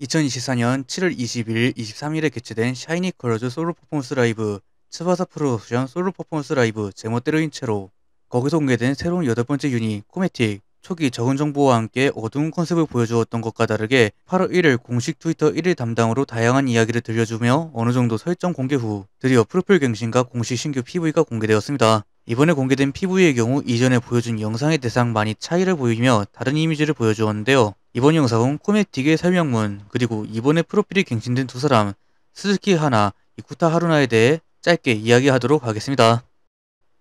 2024년 7월 20일, 23일에 개최된 샤이니 컬러즈 솔로 퍼포먼스 라이브 츠바사 프로덕션 솔로 퍼포먼스 라이브 제멋대로인 채로 거기서 공개된 새로운 여덟 번째 유닛 코메틱 초기 적은 정보와 함께 어두운 컨셉을 보여주었던 것과 다르게 8월 1일 공식 트위터 1일 담당으로 다양한 이야기를 들려주며 어느 정도 설정 공개 후 드디어 프로필 갱신과 공식 신규 PV가 공개되었습니다. 이번에 공개된 PV의 경우 이전에 보여준 영상의 대상 많이 차이를 보이며 다른 이미지를 보여주었는데요. 이번 영상은 코메틱의 설명문 그리고 이번에 프로필이 갱신된 두 사람 스즈키 하나, 이쿠타 하루나에 대해 짧게 이야기하도록 하겠습니다.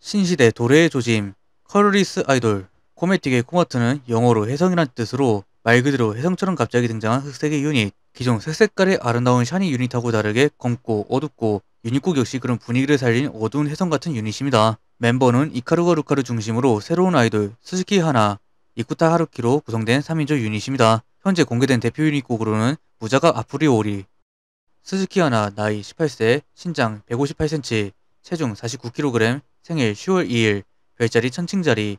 신시대 도래의 조짐, 컬러리스 아이돌 코메틱의 코마트는 영어로 혜성이란 뜻으로 말 그대로 혜성처럼 갑자기 등장한 흑색의 유닛. 기존 색색깔의 아름다운 샤니 유닛하고 다르게 검고 어둡고 유닛곡 역시 그런 분위기를 살린 어두운 혜성 같은 유닛입니다. 멤버는 이카루가 루카를 중심으로 새로운 아이돌 스즈키 하나, 이쿠타 하루키로 구성된 3인조 유닛입니다. 현재 공개된 대표 유닛곡으로는 무자가 아프리오리, 스즈키 하나 나이 18세, 신장 158cm, 체중 49kg, 생일 10월 2일, 별자리 천칭자리,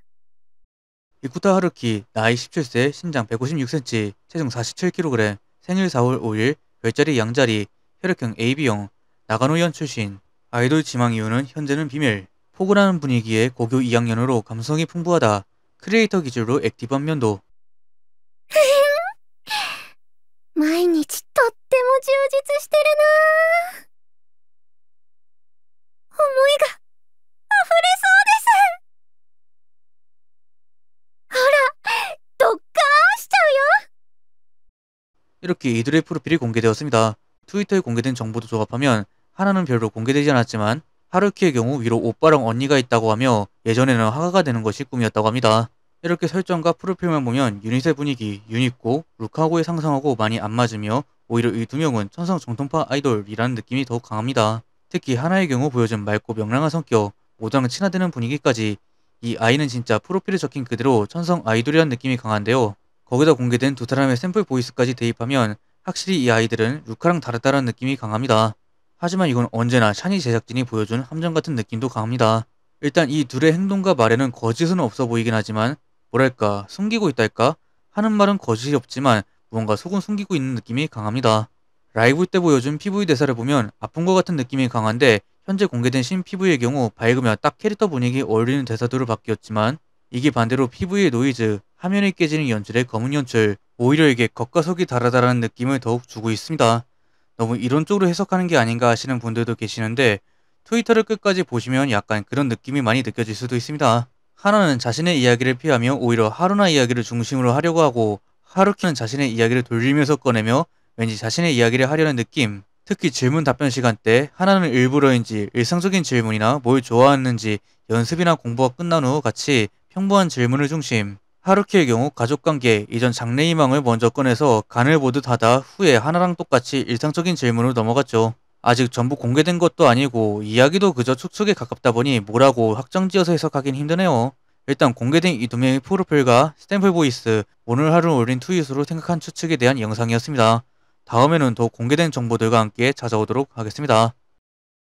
이쿠타 하루키 나이 17세 신장 156cm 체중 47kg 생일 4월 5일 별자리 양자리 혈액형 AB형 나가노현 출신 아이돌 지망 이유는 현재는 비밀 포근한 분위기에 고교 2학년으로 감성이 풍부하다 크리에이터 기준으로 액티브한 면도 毎日とっても充実してるな 이렇게 이들의 프로필이 공개되었습니다. 트위터에 공개된 정보도 조합하면 하나는 별로 공개되지 않았지만 하루키의 경우 위로 오빠랑 언니가 있다고 하며 예전에는 화가가 되는 것이 꿈이었다고 합니다. 이렇게 설정과 프로필만 보면 유닛의 분위기, 유닛고 루카고의 상상하고 많이 안 맞으며 오히려 이 두 명은 천성 정통파 아이돌이라는 느낌이 더욱 강합니다. 특히 하나의 경우 보여준 맑고 명랑한 성격, 모 오장 친화되는 분위기까지 이 아이는 진짜 프로필에 적힌 그대로 천성 아이돌이란 느낌이 강한데요. 거기다 공개된 두 사람의 샘플 보이스까지 대입하면 확실히 이 아이들은 루카랑 다르다는 느낌이 강합니다. 하지만 이건 언제나 샤니 제작진이 보여준 함정 같은 느낌도 강합니다. 일단 이 둘의 행동과 말에는 거짓은 없어 보이긴 하지만 뭐랄까 숨기고 있달까 하는 말은 거짓이 없지만 무언가 속은 숨기고 있는 느낌이 강합니다. 라이브 때 보여준 PV 대사를 보면 아픈 것 같은 느낌이 강한데 현재 공개된 신 PV의 경우 밝으며 딱 캐릭터 분위기 에 어울리는 대사들를 바뀌었지만 이게 반대로 PV의 노이즈, 화면에 깨지는 연출의 검은 연출, 오히려 이게 겉과 속이 다르다라는 느낌을 더욱 주고 있습니다. 너무 이런 쪽으로 해석하는 게 아닌가 하시는 분들도 계시는데 트위터를 끝까지 보시면 약간 그런 느낌이 많이 느껴질 수도 있습니다. 하나는 자신의 이야기를 피하며 오히려 하루나 이야기를 중심으로 하려고 하고 하루키는 자신의 이야기를 돌리면서 꺼내며 왠지 자신의 이야기를 하려는 느낌 특히 질문 답변 시간 때 하나는 일부러인지 일상적인 질문이나 뭘 좋아하는지 연습이나 공부가 끝난 후 같이 평범한 질문을 중심 하루키의 경우 가족관계, 이전 장래희망을 먼저 꺼내서 간을 보듯 하다 후에 하나랑 똑같이 일상적인 질문으로 넘어갔죠. 아직 전부 공개된 것도 아니고 이야기도 그저 축축에 가깝다 보니 뭐라고 확정지어서 해석하긴 힘드네요. 일단 공개된 이 두 명의 프로필과 스탬플 보이스, 오늘 하루 올린 트윗으로 생각한 추측에 대한 영상이었습니다. 다음에는 더 공개된 정보들과 함께 찾아오도록 하겠습니다.